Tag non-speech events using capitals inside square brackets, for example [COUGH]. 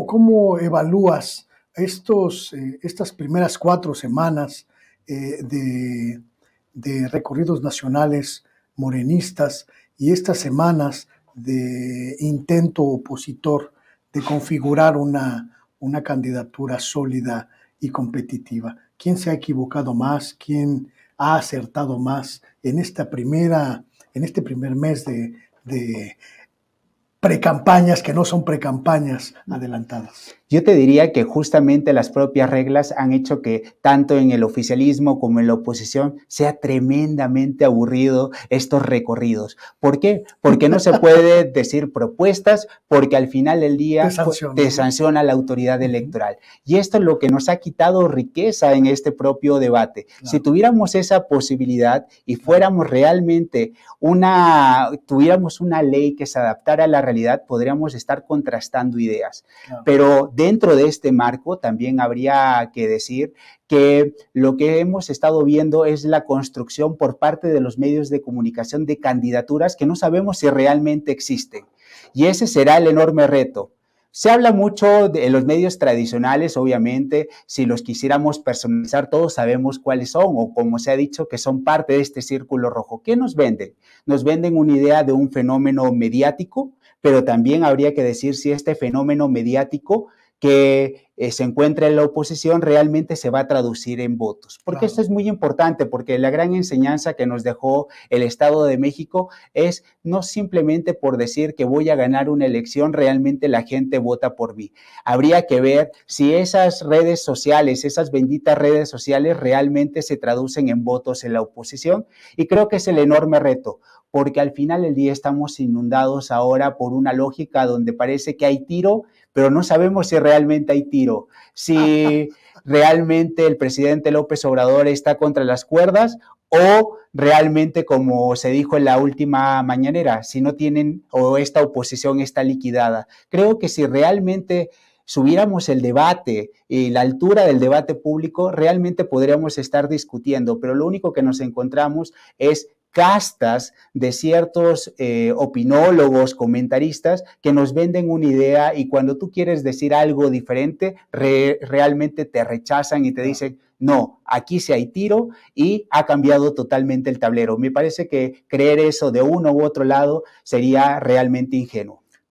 ¿Cómo, evalúas estos, eh, estas primeras cuatro semanas eh, de, recorridos nacionales morenistas y estas semanas de intento opositor de configurar una, una candidatura sólida y competitiva? ¿Quién se ha equivocado más? ¿Quién ha acertado más en esta primera, en este primer mes de precampañas que no son precampañas adelantadas. Yo te diría que justamente las propias reglas han hecho que tanto en el oficialismo como en la oposición sea tremendamente aburrido estos recorridos. ¿Por qué? Porque no se puede [LAUGHS] decir propuestas porque al final del día te sanciona, la autoridad electoral. Y esto es lo que nos ha quitado riqueza en este propio debate. Si tuviéramos esa posibilidad y fuéramos realmente una, tuviéramos una ley que se adaptara a la podríamos estar contrastando ideas. Pero dentro de este marco también habría que decir que lo que hemos estado viendo es la construcción por parte de los medios de comunicación de candidaturas que no sabemos si realmente existen. Y ese será el enorme reto se habla mucho de los medios tradicionales, obviamente, si los quisiéramos personalizar, todos sabemos cuáles son o como se ha dicho que son parte de este círculo rojo. ¿Qué nos venden? Nos venden una idea de un fenómeno mediático, pero también habría que decir si este fenómeno mediático que eh, se encuentra en la oposición realmente se va a traducir en votos. Porque esto es muy importante, porque la gran enseñanza que nos dejó el Estado de México es no simplemente por decir que voy a ganar una elección, realmente la gente vota por mí. Habría que ver si esas redes sociales, esas benditas redes sociales realmente se traducen en votos en la oposición. Y creo que es el enorme reto porque al final del día estamos inundados ahora por una lógica donde parece que hay tiro, pero no sabemos si realmente hay tiro si realmente el presidente López Obrador está contra las cuerdas o realmente, como se dijo en la última mañanera, si no tienen o esta oposición está liquidada. Creo que si realmente subiéramos el debate y la altura del debate público, realmente podríamos estar discutiendo, pero lo único que nos encontramos es castas de ciertos eh, opinólogos, comentaristas que nos venden una idea y cuando tú quieres decir algo diferente, realmente te rechazan y te dicen, no, aquí se hay tiro y ha cambiado totalmente el tablero. Me parece que creer eso de uno u otro lado sería realmente ingenuo.